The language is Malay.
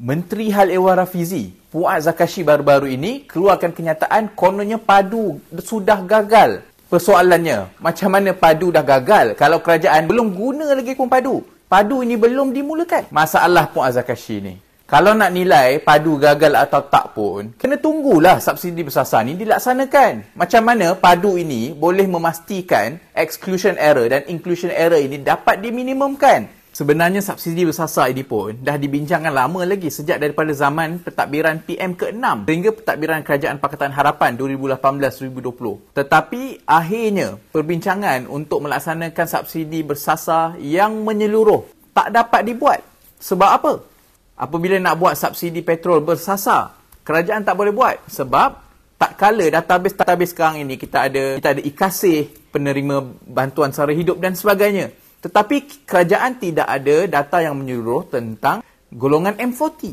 Menteri Hal Ehwal Rafizi, Puat Zakashi baru-baru ini keluarkan kenyataan kononnya padu sudah gagal. Persoalannya, macam mana padu dah gagal kalau kerajaan belum guna lagi pun padu? Padu ini belum dimulakan. Masalah Puan Zakashi ni. Kalau nak nilai padu gagal atau tak pun, kena tunggulah subsidi bersasar ni dilaksanakan. Macam mana padu ini boleh memastikan exclusion error dan inclusion error ini dapat diminimumkan? Sebenarnya subsidi bersasar ini pun dah dibincangkan lama lagi sejak daripada zaman pentadbiran PM ke-6 sehingga pentadbiran Kerajaan Pakatan Harapan 2018-2020. Tetapi akhirnya perbincangan untuk melaksanakan subsidi bersasar yang menyeluruh tak dapat dibuat. Sebab apa? Apabila nak buat subsidi petrol bersasar, kerajaan tak boleh buat sebab tak kala database-database sekarang ini kita ada kita ada ikasih penerima bantuan sara hidup dan sebagainya. Tetapi kerajaan tidak ada data yang menyeluruh tentang golongan M40.